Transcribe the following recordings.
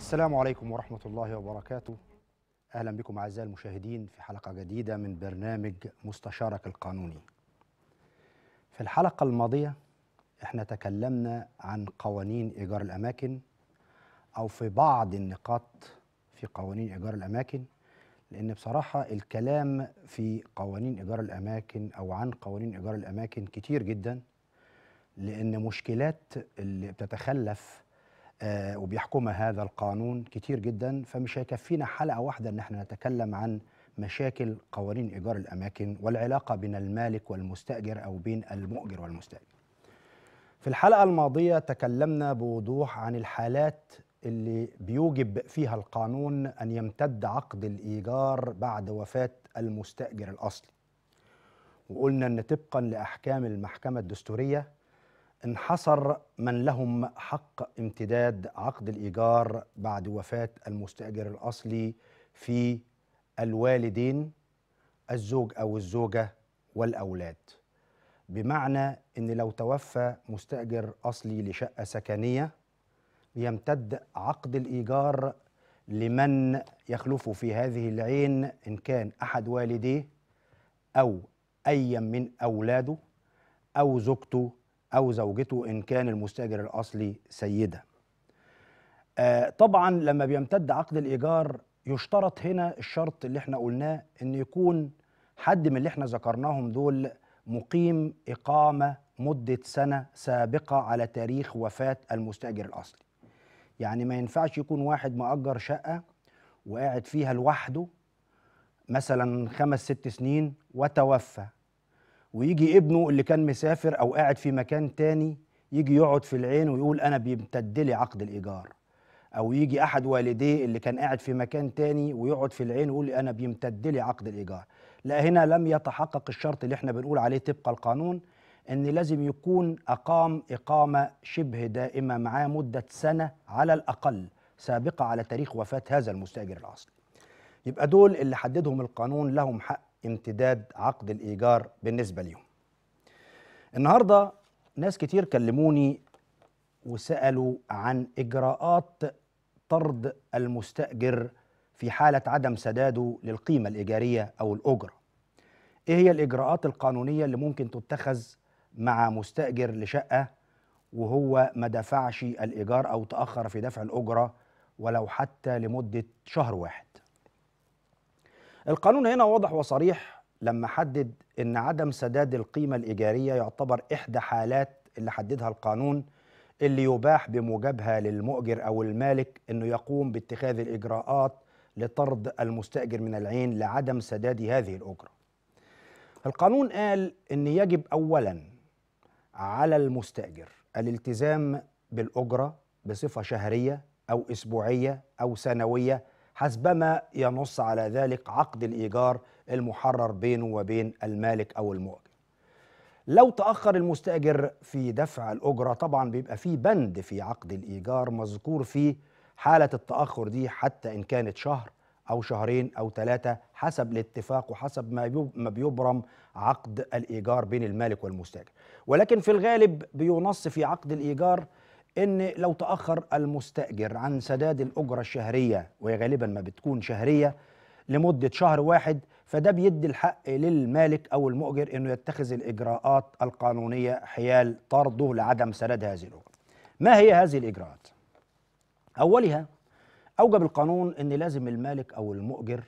السلام عليكم ورحمة الله وبركاته أهلا بكم أعزائي المشاهدين في حلقة جديدة من برنامج مستشارك القانوني في الحلقة الماضية احنا تكلمنا عن قوانين إيجار الأماكن أو في بعض النقاط في قوانين إيجار الأماكن لأن بصراحة الكلام في قوانين إيجار الأماكن أو عن قوانين إيجار الأماكن كتير جدا لأن مشكلات اللي بتتخلف آه، وبيحكمها هذا القانون كتير جدا فمش هيكفينا حلقه واحده ان احنا نتكلم عن مشاكل قوانين ايجار الاماكن والعلاقه بين المالك والمستاجر او بين المؤجر والمستاجر. في الحلقه الماضيه تكلمنا بوضوح عن الحالات اللي بيوجب فيها القانون ان يمتد عقد الايجار بعد وفاه المستاجر الاصلي. وقلنا ان طبقا لاحكام المحكمه الدستوريه انحصر من لهم حق امتداد عقد الايجار بعد وفاه المستاجر الاصلي في الوالدين الزوج او الزوجه والاولاد بمعنى ان لو توفى مستاجر اصلي لشقه سكنيه يمتد عقد الايجار لمن يخلفه في هذه العين ان كان احد والديه او أي من اولاده او زوجته أو زوجته إن كان المستأجر الأصلي سيدة آه، طبعا لما بيمتد عقد الإيجار يشترط هنا الشرط اللي احنا قلناه إن يكون حد من اللي احنا ذكرناهم دول مقيم إقامة مدة سنة سابقة على تاريخ وفاة المستأجر الأصلي يعني ما ينفعش يكون واحد مأجر شقة وقاعد فيها لوحده مثلا خمس ست سنين وتوفى ويجي ابنه اللي كان مسافر او قاعد في مكان تاني يجي يقعد في العين ويقول انا بيمتد لي عقد الايجار او يجي احد والديه اللي كان قاعد في مكان تاني ويقعد في العين ويقول انا بيمتد لي عقد الايجار لا هنا لم يتحقق الشرط اللي احنا بنقول عليه طبق القانون ان لازم يكون اقام اقامه شبه دائمه معاه مده سنه على الاقل سابقه على تاريخ وفاه هذا المستاجر الاصلي يبقى دول اللي حددهم القانون لهم حق امتداد عقد الإيجار بالنسبة ليهم النهاردة ناس كتير كلموني وسألوا عن إجراءات طرد المستأجر في حالة عدم سداده للقيمة الإيجارية أو الأجرة إيه هي الإجراءات القانونية اللي ممكن تتخذ مع مستأجر لشقة وهو ما دفعش الإيجار أو تأخر في دفع الأجرة ولو حتى لمدة شهر واحد القانون هنا واضح وصريح لما حدد ان عدم سداد القيمه الايجاريه يعتبر احدى حالات اللي حددها القانون اللي يباح بموجبها للمؤجر او المالك انه يقوم باتخاذ الاجراءات لطرد المستاجر من العين لعدم سداد هذه الاجره. القانون قال ان يجب اولا على المستاجر الالتزام بالاجره بصفه شهريه او اسبوعيه او سنويه حسبما ينص على ذلك عقد الإيجار المحرر بينه وبين المالك أو المؤجر لو تأخر المستأجر في دفع الأجرة طبعا بيبقى في بند في عقد الإيجار مذكور فيه حالة التأخر دي حتى إن كانت شهر أو شهرين أو ثلاثة حسب الاتفاق وحسب ما بيبرم عقد الإيجار بين المالك والمستأجر ولكن في الغالب بينص في عقد الإيجار ان لو تاخر المستاجر عن سداد الاجره الشهريه وهي غالبا ما بتكون شهريه لمده شهر واحد فده بيدي الحق للمالك او المؤجر انه يتخذ الاجراءات القانونيه حيال طرده لعدم سداد هذه الاجره. ما هي هذه الاجراءات؟ اولها اوجب القانون ان لازم المالك او المؤجر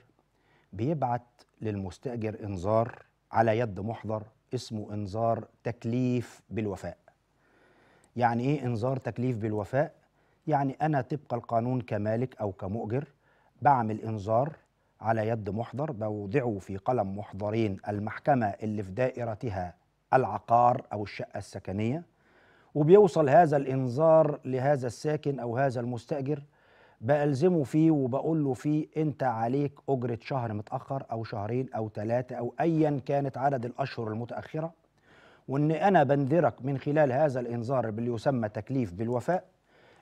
بيبعت للمستاجر انذار على يد محضر اسمه انذار تكليف بالوفاء. يعني ايه انذار تكليف بالوفاء يعني انا طبق القانون كمالك او كمؤجر بعمل انذار على يد محضر بوضعه في قلم محضرين المحكمه اللي في دائرتها العقار او الشقه السكنيه وبيوصل هذا الانذار لهذا الساكن او هذا المستاجر بألزمه فيه وبقول له فيه أنت عليك أجرة شهر متأخر أو شهرين أو ثلاثة أو أيا كانت عدد الأشهر المتأخرة وان انا بنذرك من خلال هذا الانذار اللي يسمى تكليف بالوفاء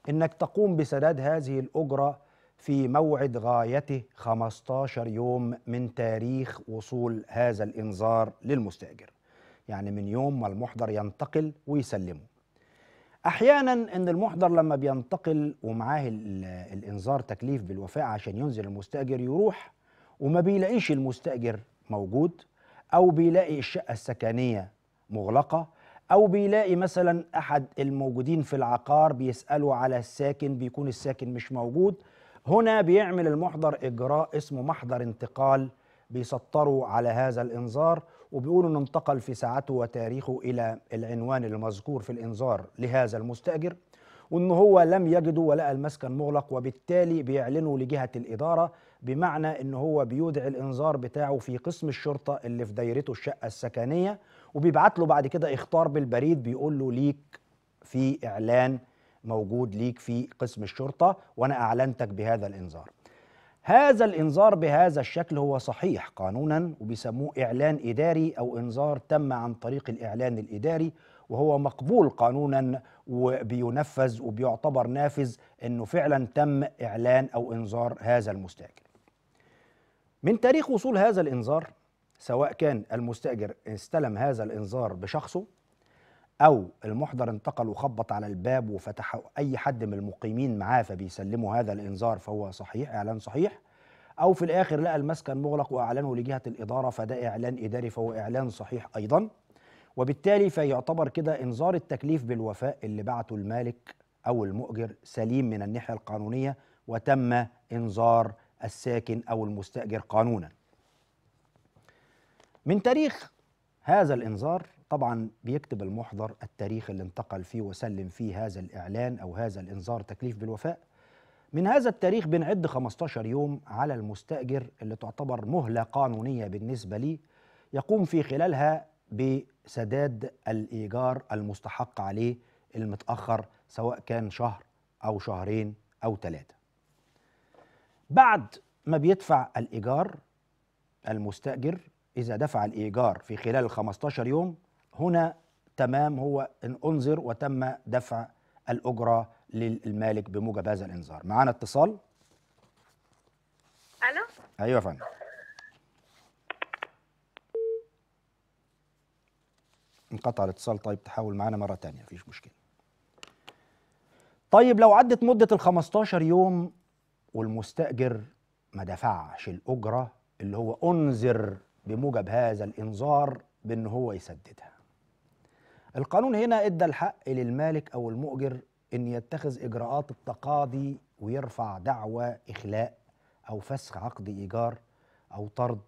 انك تقوم بسداد هذه الاجره في موعد غايته 15 يوم من تاريخ وصول هذا الانذار للمستاجر يعني من يوم ما المحضر ينتقل ويسلمه احيانا ان المحضر لما بينتقل ومعاه الانذار تكليف بالوفاء عشان ينزل المستاجر يروح وما بيلاقيش المستاجر موجود او بيلاقي الشقه السكنيه مغلقة أو بيلاقي مثلا أحد الموجودين في العقار بيسأله على الساكن بيكون الساكن مش موجود هنا بيعمل المحضر إجراء اسمه محضر انتقال بيسطروا على هذا الإنذار وبيقولوا أنه انتقل في ساعته وتاريخه إلى العنوان المذكور في الإنذار لهذا المستأجر وان هو لم يجده ولقى المسكن مغلق وبالتالي بيعلنه لجهه الاداره بمعنى ان هو بيودع الانذار بتاعه في قسم الشرطه اللي في دايرته الشقه السكنيه وبيبعت له بعد كده اختار بالبريد بيقول له ليك في اعلان موجود ليك في قسم الشرطه وانا اعلنتك بهذا الانذار هذا الانذار بهذا الشكل هو صحيح قانونا وبيسموه اعلان اداري او انذار تم عن طريق الاعلان الاداري وهو مقبول قانونا وبينفذ وبيعتبر نافذ انه فعلا تم اعلان او انذار هذا المستاجر من تاريخ وصول هذا الانذار سواء كان المستأجر استلم هذا الإنذار بشخصه أو المحضر انتقل وخبط على الباب وفتح أي حد من المقيمين معاه فبيسلموا هذا الإنذار فهو صحيح إعلان صحيح أو في الآخر لقى المسكن مغلق وأعلنه لجهة الإدارة فده إعلان إداري فهو إعلان صحيح أيضا وبالتالي فيعتبر كده إنذار التكليف بالوفاء اللي بعته المالك أو المؤجر سليم من الناحية القانونية وتم إنذار الساكن أو المستأجر قانوناً من تاريخ هذا الإنذار طبعا بيكتب المحضر التاريخ اللي انتقل فيه وسلم فيه هذا الإعلان أو هذا الإنذار تكليف بالوفاء من هذا التاريخ بنعد 15 يوم على المستأجر اللي تعتبر مهلة قانونية بالنسبة ليه يقوم في خلالها بسداد الإيجار المستحق عليه المتأخر سواء كان شهر أو شهرين أو ثلاثة بعد ما بيدفع الإيجار المستأجر إذا دفع الإيجار في خلال ال 15 يوم هنا تمام هو أنذر وتم دفع الأجرة للمالك بموجب هذا الإنذار معانا اتصال ألو أيوة يا فندم انقطع الاتصال طيب تحاول معانا مرة تانية مفيش مشكلة طيب لو عدت مدة ال 15 يوم والمستأجر ما دفعش الأجرة اللي هو أنذر بموجب هذا الإنذار بأن هو يسددها القانون هنا ادى الحق للمالك او المؤجر ان يتخذ اجراءات التقاضي ويرفع دعوى اخلاء او فسخ عقد ايجار او طرد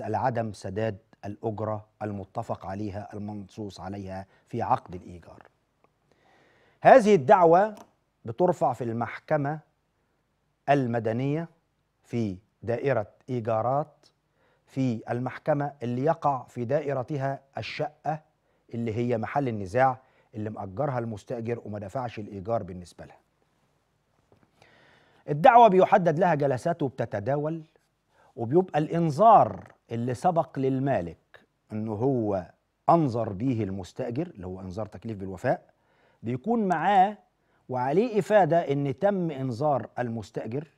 لعدم سداد الاجره المتفق عليها المنصوص عليها في عقد الايجار. هذه الدعوى بترفع في المحكمه المدنيه في دائره ايجارات في المحكمة اللي يقع في دائرتها الشقة اللي هي محل النزاع اللي مأجرها المستأجر وما دفعش الإيجار بالنسبة لها الدعوة بيحدد لها جلسات وبتتداول وبيبقى الإنذار اللي سبق للمالك إن هو أنظر به المستأجر اللي هو إنذار تكليف بالوفاء بيكون معاه وعليه إفادة إن تم إنذار المستأجر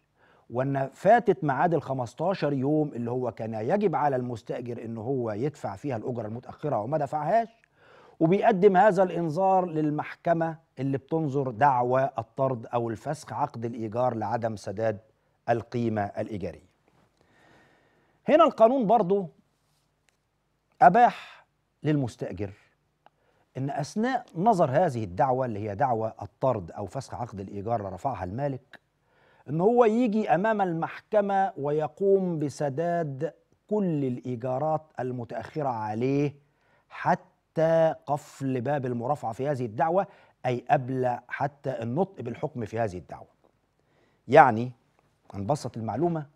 وان فاتت ميعاد ال 15 يوم اللي هو كان يجب على المستاجر ان هو يدفع فيها الاجره المتاخره وما دفعهاش وبيقدم هذا الانذار للمحكمه اللي بتنظر دعوى الطرد او الفسخ عقد الايجار لعدم سداد القيمه الايجاريه. هنا القانون برضو اباح للمستاجر ان اثناء نظر هذه الدعوه اللي هي دعوى الطرد او فسخ عقد الايجار رفعها المالك ان هو يجي امام المحكمه ويقوم بسداد كل الايجارات المتاخره عليه حتى قفل باب المرافعه في هذه الدعوه اي قبل حتى النطق بالحكم في هذه الدعوه يعني هنبسط المعلومه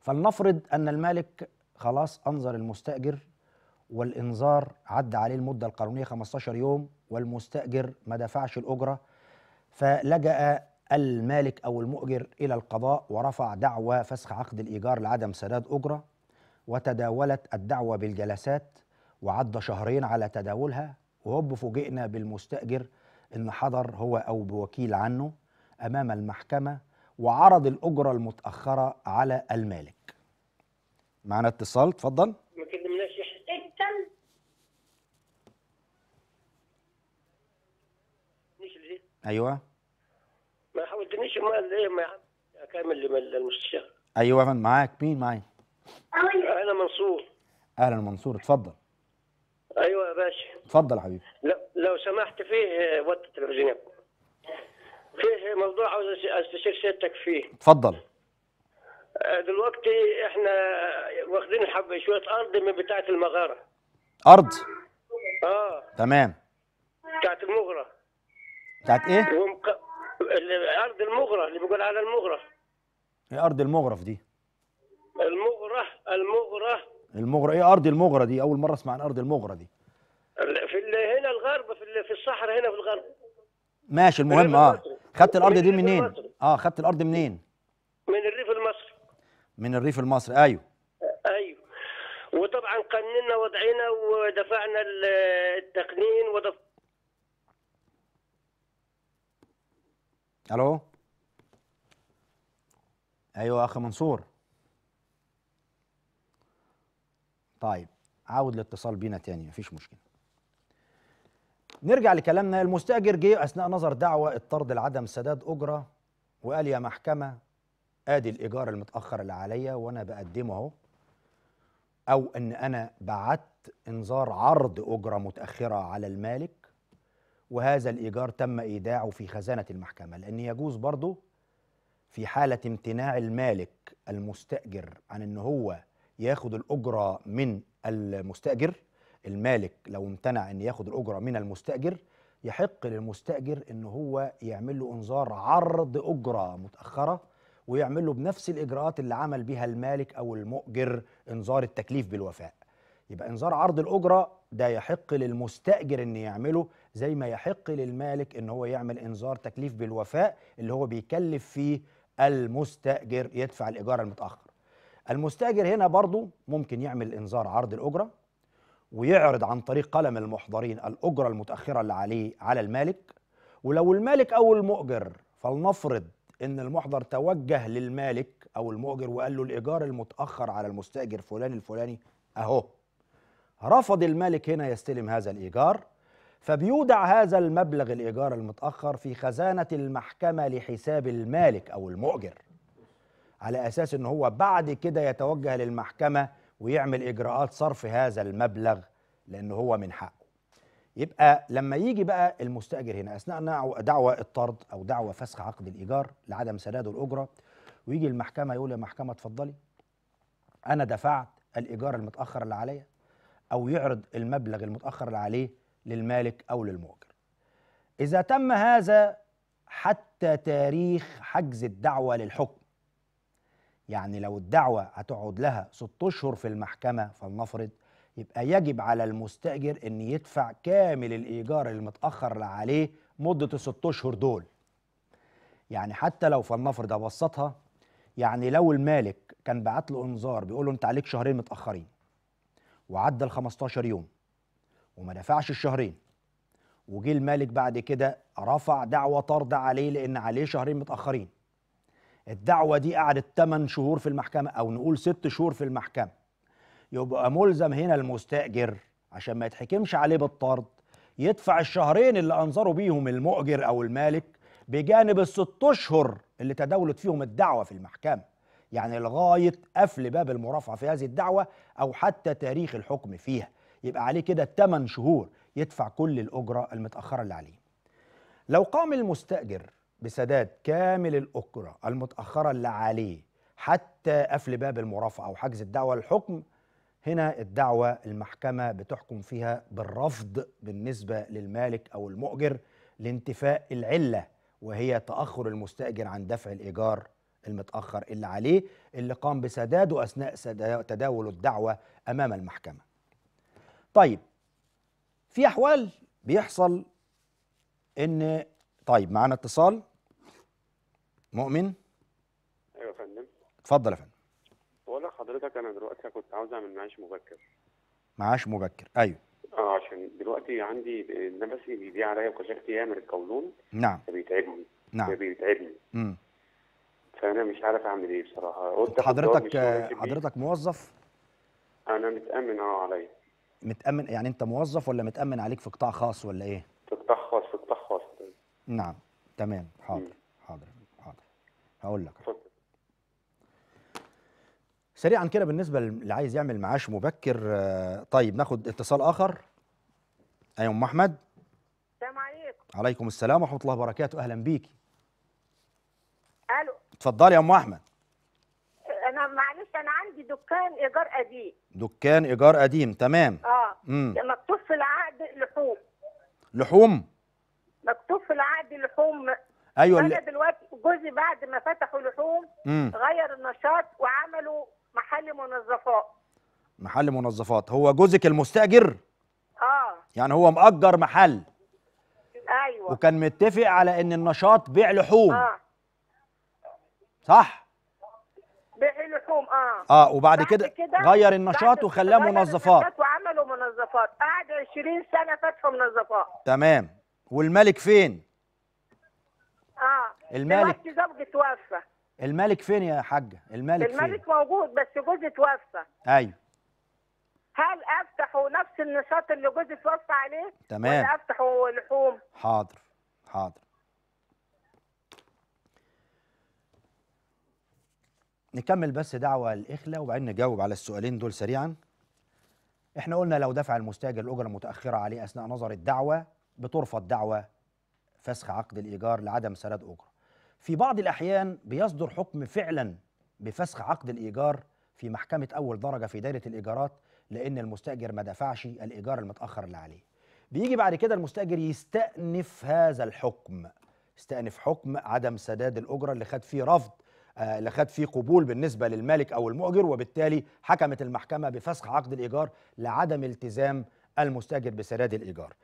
فلنفرض ان المالك خلاص انظر المستاجر والانذار عدى عليه المده القانونيه 15 يوم والمستاجر ما دفعش الاجره فلجأ المالك أو المؤجر إلى القضاء ورفع دعوى فسخ عقد الإيجار لعدم سداد أجرة وتداولت الدعوى بالجلسات وعدى شهرين على تداولها وهوب فوجئنا بالمستأجر إن حضر هو أو بوكيل عنه أمام المحكمة وعرض الأجرة المتأخرة على المالك معنا اتصال اتفضل ما كلمناش ايوه الشمال ليه ما كامل للمستشار ايوه من معاك مين معايا انا منصور اهلا منصور اتفضل ايوه يا باشا اتفضل حبيبي لو سمحت فيه وقت التلفزيون فيه موضوع عاوز استشير سيادتك فيه اتفضل آه، دلوقتي احنا واخدين حبه شويه ارض من بتاعه المغاره ارض اه تمام بتاعه المغره بتاعت ايه؟ ومك... ارض المغرة اللي بيقول على المغرة ايه ارض المغرف دي المغرة المغرة المغرة ايه ارض المغرة دي اول مرة اسمع عن ارض المغرة دي في هنا الغرب في في الصحراء هنا في الغرب ماشي المهم اه خدت الارض دي منين اه خدت الارض منين من الريف المصري من الريف المصري ايوه ايوه وطبعا قننا وضعنا ودفعنا التقنين ودفعنا الو ايوه اخ منصور طيب عاود الاتصال بينا تاني مفيش مشكله نرجع لكلامنا المستاجر جه اثناء نظر دعوه الطرد لعدم سداد اجره وقال يا محكمه ادي الايجار المتاخر اللي عليا وانا بقدمه اهو او ان انا بعت انذار عرض اجره متاخره على المالك وهذا الإيجار تم إيداعه في خزانة المحكمة لأن يجوز برضه في حالة امتناع المالك المستأجر عن أن هو ياخد الأجرة من المستأجر المالك لو امتنع أن ياخد الأجرة من المستأجر يحق للمستأجر أن هو يعمل له إنذار عرض أجرة متأخرة ويعمل له بنفس الإجراءات اللي عمل بها المالك أو المؤجر إنذار التكليف بالوفاء يبقى إنذار عرض الأجرة ده يحق للمستأجر أن يعمله زي ما يحق للمالك ان هو يعمل انذار تكليف بالوفاء اللي هو بيكلف فيه المستاجر يدفع الايجار المتاخر المستاجر هنا برضو ممكن يعمل انذار عرض الاجره ويعرض عن طريق قلم المحضرين الاجره المتاخره اللي عليه على المالك ولو المالك او المؤجر فلنفرض ان المحضر توجه للمالك او المؤجر وقال له الايجار المتاخر على المستاجر فلان الفلاني اهو رفض المالك هنا يستلم هذا الايجار فبيودع هذا المبلغ الإيجار المتأخر في خزانة المحكمة لحساب المالك أو المؤجر على أساس أنه هو بعد كده يتوجه للمحكمة ويعمل إجراءات صرف هذا المبلغ لأنه هو من حقه يبقى لما يجي بقى المستأجر هنا أثناء دعوى الطرد أو دعوى فسخ عقد الإيجار لعدم سداد الأجرة ويجي المحكمة يقول يا محكمة اتفضلي أنا دفعت الإيجار المتأخر اللي عليا أو يعرض المبلغ المتأخر اللي عليه للمالك أو للمؤجر إذا تم هذا حتى تاريخ حجز الدعوة للحكم يعني لو الدعوة هتقعد لها ست أشهر في المحكمة فلنفرض يبقى يجب على المستأجر أن يدفع كامل الإيجار المتأخر عليه مدة الست أشهر دول يعني حتى لو فلنفرض أبسطها يعني لو المالك كان بعت له انذار بيقول له أنت عليك شهرين متأخرين وعدى ال 15 يوم وما دفعش الشهرين وجي المالك بعد كده رفع دعوة طرد عليه لأن عليه شهرين متأخرين الدعوة دي قعدت 8 شهور في المحكمة أو نقول 6 شهور في المحكمة يبقى ملزم هنا المستأجر عشان ما يتحكمش عليه بالطرد يدفع الشهرين اللي أنظروا بيهم المؤجر أو المالك بجانب الست أشهر اللي تداولت فيهم الدعوة في المحكمة يعني لغاية قفل باب المرافعة في هذه الدعوة أو حتى تاريخ الحكم فيها يبقى عليه كده 8 شهور يدفع كل الأجرة المتأخرة اللي عليه لو قام المستأجر بسداد كامل الأجرة المتأخرة اللي عليه حتى قفل باب المرافعة أو حجز الدعوة الحكم هنا الدعوة المحكمة بتحكم فيها بالرفض بالنسبة للمالك أو المؤجر لانتفاء العلة وهي تأخر المستأجر عن دفع الإيجار المتأخر اللي عليه اللي قام بسداده أثناء تداول الدعوة أمام المحكمة طيب في احوال بيحصل ان طيب معانا اتصال مؤمن ايوه يا فندم اتفضل يا فندم بقول لحضرتك انا دلوقتي كنت عاوز اعمل معاش مبكر معاش مبكر ايوه اه عشان دلوقتي عندي نفسي بيضيع عليا وكشفت ايام القولون نعم بيتعبني نعم بيتعبني امم فانا مش عارف اعمل ايه بصراحه قلت حضرتك حضرتك موظف انا متامن اه عليا متامن يعني انت موظف ولا متامن عليك في قطاع خاص ولا ايه في قطاع خاص في قطاع خاص نعم تمام حاضر حاضر حاضر هقول لك اتفضل سريعا كده بالنسبه اللي عايز يعمل معاش مبكر آه، طيب ناخد اتصال اخر ايوه ام احمد السلام عليكم عليكم السلام ورحمه الله وبركاته اهلا بيكي الو اتفضلي يا ام احمد دكان ايجار قديم دكان ايجار قديم تمام اه مم. مكتوب في العقد لحوم لحوم مكتوب في العقد لحوم ايوه انا دلوقتي جوزي بعد ما فتحوا لحوم مم. غير النشاط وعملوا محل منظفات محل منظفات هو جوزك المستاجر اه يعني هو مأجر محل ايوه وكان متفق على ان النشاط بيع لحوم اه صح الحكومه اه اه وبعد كده, كده غير النشاط وخلاه منظفات وعملوا منظفات قعد 20 سنه فتحوا منظفات تمام والملك فين؟ اه الملك دلوقتي توفى الملك فين يا حاجه؟ الملك فين؟ الملك موجود بس جوزي توفى ايوه هل افتح نفس النشاط اللي جوزي توفى عليه؟ تمام ولا افتح لحوم؟ حاضر حاضر نكمل بس دعوة الإخلة وبعدين نجاوب على السؤالين دول سريعا احنا قلنا لو دفع المستاجر الأجرة متأخرة عليه أثناء نظر الدعوة بترفض دعوة فسخ عقد الإيجار لعدم سداد أجرة في بعض الأحيان بيصدر حكم فعلا بفسخ عقد الإيجار في محكمة أول درجة في دائرة الإيجارات لأن المستأجر ما دفعش الإيجار المتأخر اللي عليه بيجي بعد كده المستأجر يستأنف هذا الحكم استأنف حكم عدم سداد الأجرة اللي خد فيه رفض آه، اللي خد فيه قبول بالنسبة للمالك أو المؤجر وبالتالي حكمت المحكمة بفسخ عقد الإيجار لعدم التزام المستأجر بسداد الإيجار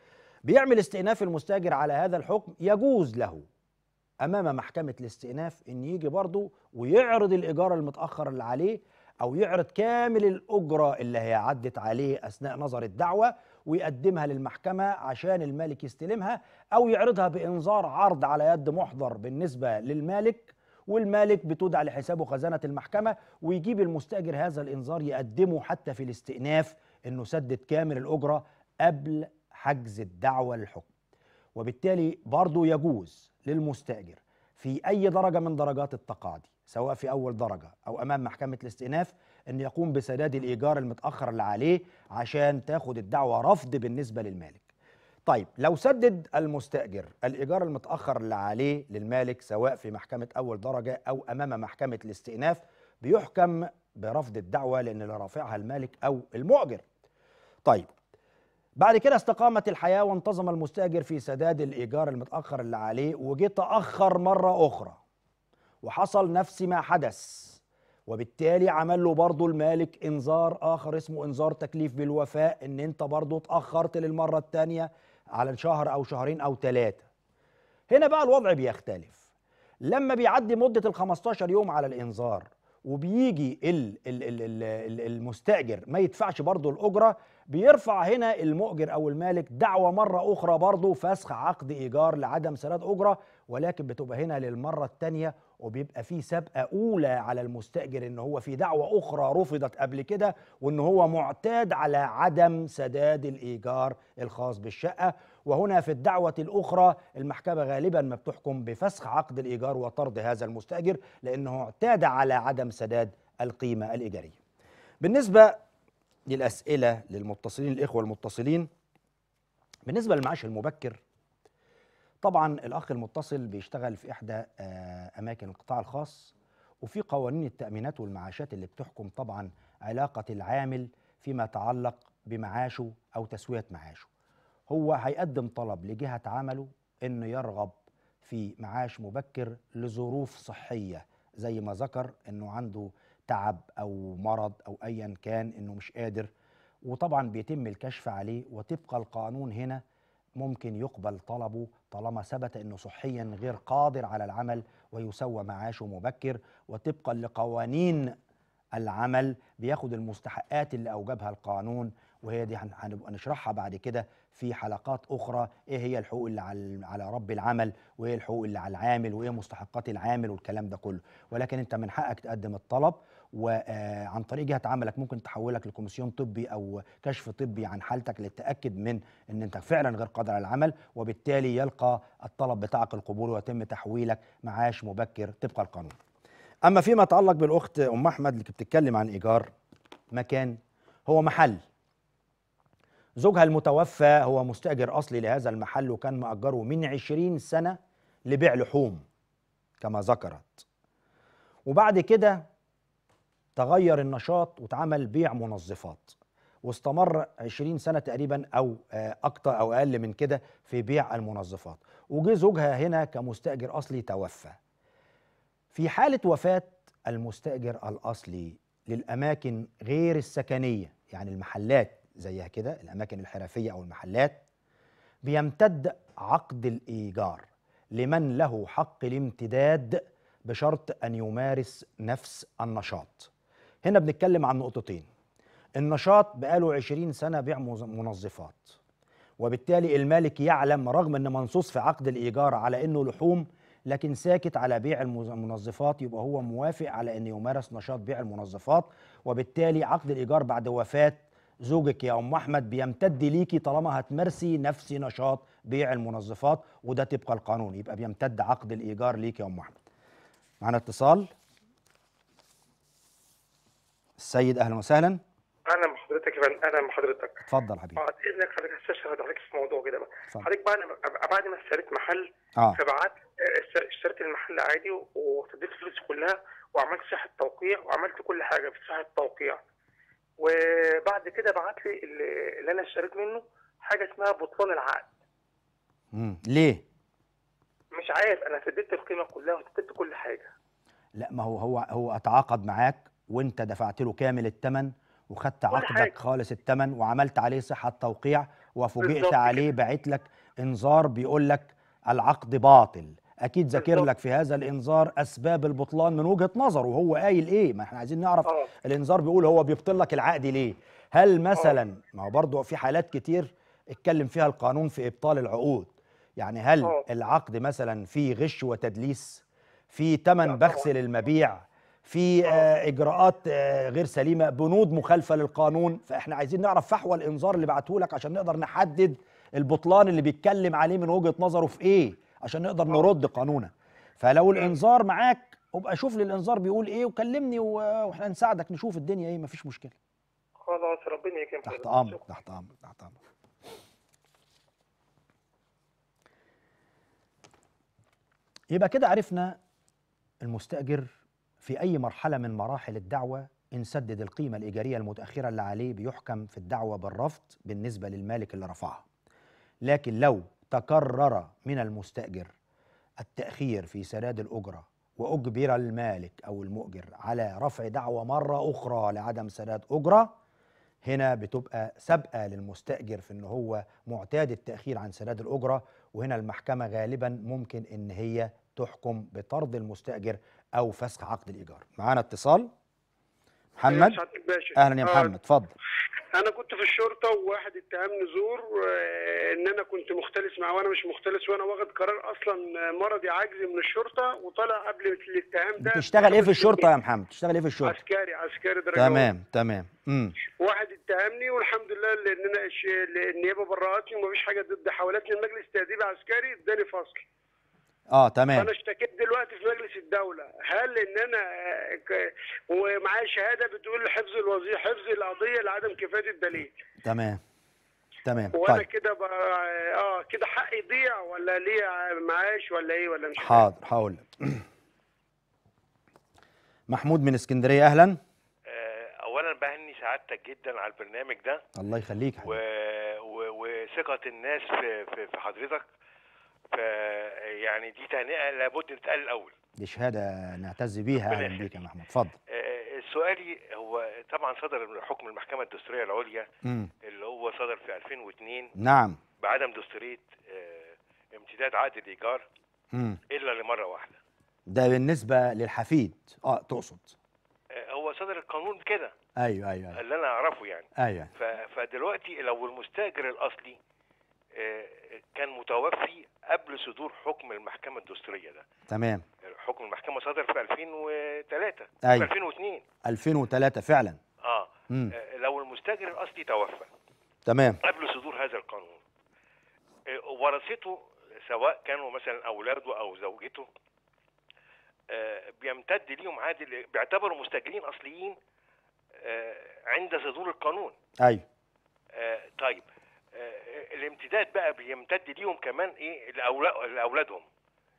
بيعمل استئناف المستأجر على هذا الحكم يجوز له أمام محكمة الاستئناف أن يجي برضه ويعرض الإيجار المتأخر اللي عليه أو يعرض كامل الأجرة اللي هي عدت عليه أثناء نظر الدعوة ويقدمها للمحكمة عشان المالك يستلمها أو يعرضها بإنذار عرض على يد محضر بالنسبة للمالك والمالك بتدعى لحسابه خزانة المحكمة ويجيب المستأجر هذا الإنذار يقدمه حتى في الاستئناف أنه سدد كامل الأجرة قبل حجز الدعوة للحكم وبالتالي برضه يجوز للمستأجر في أي درجة من درجات التقاضي سواء في أول درجة أو أمام محكمة الاستئناف أن يقوم بسداد الإيجار المتأخر اللي عليه عشان تاخد الدعوة رفض بالنسبة للمالك طيب لو سدد المستأجر الإيجار المتأخر اللي عليه للمالك سواء في محكمة أول درجة أو أمام محكمة الاستئناف بيحكم برفض الدعوة لأن اللي رافعها المالك أو المؤجر طيب بعد كده استقامت الحياة وانتظم المستأجر في سداد الإيجار المتأخر اللي عليه وجه تأخر مرة أخرى وحصل نفس ما حدث وبالتالي عمل له برضه المالك انذار اخر اسمه انذار تكليف بالوفاء ان انت برضه اتاخرت للمره الثانيه على شهر او شهرين او ثلاثه هنا بقى الوضع بيختلف لما بيعدي مده ال 15 يوم على الانذار وبيجي الـ الـ الـ الـ المستاجر ما يدفعش برضه الاجره بيرفع هنا المؤجر او المالك دعوه مره اخرى برضه فسخ عقد ايجار لعدم سداد اجره ولكن بتبقى هنا للمره الثانيه وبيبقى في سابقه اولى على المستاجر ان هو في دعوه اخرى رفضت قبل كده وان هو معتاد على عدم سداد الايجار الخاص بالشقه وهنا في الدعوة الأخرى المحكمة غالبا ما بتحكم بفسخ عقد الإيجار وطرد هذا المستأجر لأنه اعتاد على عدم سداد القيمة الإيجارية بالنسبة للأسئلة للمتصلين الإخوة المتصلين بالنسبة للمعاش المبكر طبعا الاخ المتصل بيشتغل في احدى آه، اماكن القطاع الخاص وفي قوانين التامينات والمعاشات اللي بتحكم طبعا علاقه العامل فيما يتعلق بمعاشه او تسويه معاشه هو هيقدم طلب لجهه عمله انه يرغب في معاش مبكر لظروف صحيه زي ما ذكر انه عنده تعب او مرض او ايا كان انه مش قادر وطبعا بيتم الكشف عليه وتبقى القانون هنا ممكن يقبل طلبه طالما ثبت انه صحيا غير قادر على العمل ويسوى معاشه مبكر وطبقا لقوانين العمل بياخد المستحقات اللي اوجبها القانون وهي دي هنبقى نشرحها بعد كده في حلقات اخرى ايه هي الحقوق اللي على رب العمل وايه الحقوق اللي على العامل وايه مستحقات العامل والكلام ده كله ولكن انت من حقك تقدم الطلب وعن آه، طريق جهه عملك ممكن تحولك لكوميسيون طبي او كشف طبي عن حالتك للتاكد من ان انت فعلا غير قادر على العمل وبالتالي يلقى الطلب بتاعك القبول ويتم تحويلك معاش مبكر طبق القانون. اما فيما يتعلق بالاخت ام احمد اللي بتتكلم عن ايجار مكان هو محل زوجها المتوفى هو مستأجر أصلي لهذا المحل وكان مأجره من عشرين سنة لبيع لحوم كما ذكرت وبعد كده تغير النشاط واتعمل بيع منظفات واستمر 20 سنه تقريبا او آه، اكتر او اقل من كده في بيع المنظفات وجه زوجها هنا كمستاجر اصلي توفى في حاله وفاه المستاجر الاصلي للاماكن غير السكنيه يعني المحلات زيها كده الاماكن الحرفيه او المحلات بيمتد عقد الايجار لمن له حق الامتداد بشرط ان يمارس نفس النشاط هنا بنتكلم عن نقطتين النشاط بقاله 20 سنة بيع منظفات وبالتالي المالك يعلم رغم ان منصوص في عقد الايجار على انه لحوم لكن ساكت على بيع المنظفات يبقى هو موافق على ان يمارس نشاط بيع المنظفات وبالتالي عقد الايجار بعد وفاه زوجك يا ام احمد بيمتد ليكي طالما هتمارسي نفس نشاط بيع المنظفات وده تبقى القانون يبقى بيمتد عقد الايجار ليك يا ام احمد معانا اتصال السيد اهلا وسهلا اهلا بحضرتك يا فندم اهلا بحضرتك اتفضل حبيبي اه باذنك حضرتك هستشهد حضرتك في موضوع كده بقى حضرتك بعد بعد ما اشتريت محل اه فبعت آه، اشتريت المحل عادي وسددت فلوسي كلها وعملت صحه توقيع وعملت كل حاجه في صحه توقيع وبعد كده بعت لي اللي انا اشتريت منه حاجه اسمها بطلان العقد امم ليه؟ مش عارف انا سددت القيمه كلها وسددت كل حاجه لا ما هو هو هو اتعاقد معاك وانت دفعت له كامل الثمن وخدت عقدك خالص الثمن وعملت عليه صحه توقيع وفوجئت عليه بعت لك انذار بيقول لك العقد باطل اكيد ذاكر لك في هذا الانذار اسباب البطلان من وجهه نظره وهو قايل ايه ما احنا عايزين نعرف أوه. الانذار بيقول هو بيبطل لك العقد ليه هل آه. مثلا ما هو برضه في حالات كتير اتكلم فيها القانون في ابطال العقود يعني هل أوه. العقد مثلا فيه غش وتدليس في ثمن بخس للمبيع في آه، اجراءات آه، غير سليمه بنود مخالفه للقانون فاحنا عايزين نعرف فحوى الانذار اللي بعته لك عشان نقدر نحدد البطلان اللي بيتكلم عليه من وجهه نظره في ايه عشان نقدر آه. نرد قانونا فلو الانذار معاك ابقى شوف لي الانذار بيقول ايه وكلمني واحنا نساعدك نشوف الدنيا ايه مفيش مشكله خلاص ربنا يكرمك تحت امرك تحت امرك تحت امرك يبقى كده عرفنا المستاجر في أي مرحلة من مراحل الدعوة إن سدد القيمة الإيجارية المتأخرة اللي عليه بيحكم في الدعوة بالرفض بالنسبة للمالك اللي رفعها لكن لو تكرر من المستأجر التأخير في سداد الأجرة وأجبر المالك أو المؤجر على رفع دعوة مرة أخرى لعدم سداد أجرة هنا بتبقى سابقة للمستأجر في إن هو معتاد التأخير عن سداد الأجرة وهنا المحكمة غالبا ممكن إن هي تحكم بطرد المستأجر او فسخ عقد الايجار معانا اتصال محمد اهلا يا محمد آه، اتفضل انا كنت في الشرطه وواحد اتهمني زور آه، ان انا كنت مختلس معاه وانا مش مختلس وانا واخد قرار اصلا مرضي عاجزي من الشرطه وطلع قبل الاتهام ده بتشتغل ايه في الشرطه يا محمد بتشتغل ايه في الشرطه عسكري عسكري درجه تمام تمام مم. واحد اتهمني والحمد لله لان انا النيابه برأتني ومفيش حاجه ضد حولتني المجلس تاديب عسكري اداني فصل اه تمام انا اشتكيت دلوقتي في مجلس الدوله هل ان انا آه، ومعايا شهاده بتقول حفظ الوظيفه حفظ القضيه لعدم كفايه الدليل تمام تمام وانا طيب. كده ب... اه كده حقي يضيع ولا ليا معاش ولا ايه ولا مش حاضر هقول لك محمود من اسكندريه اهلا آه، اولا بهني سعادتك جدا على البرنامج ده الله يخليك حبيبي و... و... وثقه الناس في, في حضرتك طيب، آه، يعني دي تهنئه آه، لابد تتقال الاول دي شهاده نعتز بيها اهلا بيك يا محمود اتفضل آه، سؤالي هو طبعا صدر حكم المحكمه الدستوريه العليا م. اللي هو صدر في 2002 نعم بعدم دستوريه امتداد عقد الايجار الا لمره واحده ده بالنسبه للحفيد اه تقصد هو صدر القانون كده ايوه ايوه, أيوة. اللي انا اعرفه يعني ايوه فدلوقتي لو المستاجر الاصلي كان متوفي قبل صدور حكم المحكمه الدستوريه ده تمام حكم المحكمه صدر في 2003 أيوة. في 2002 2003 فعلا اه مم. آه، لو المستاجر الاصلي توفى تمام قبل صدور هذا القانون آه، ورثته سواء كانوا مثلا اولاده او زوجته آه، بيمتد ليهم عادل بيعتبروا مستاجرين اصليين عند صدور القانون ايوه طيب آه، الامتداد بقى بيمتد ليهم كمان ايه لاولادهم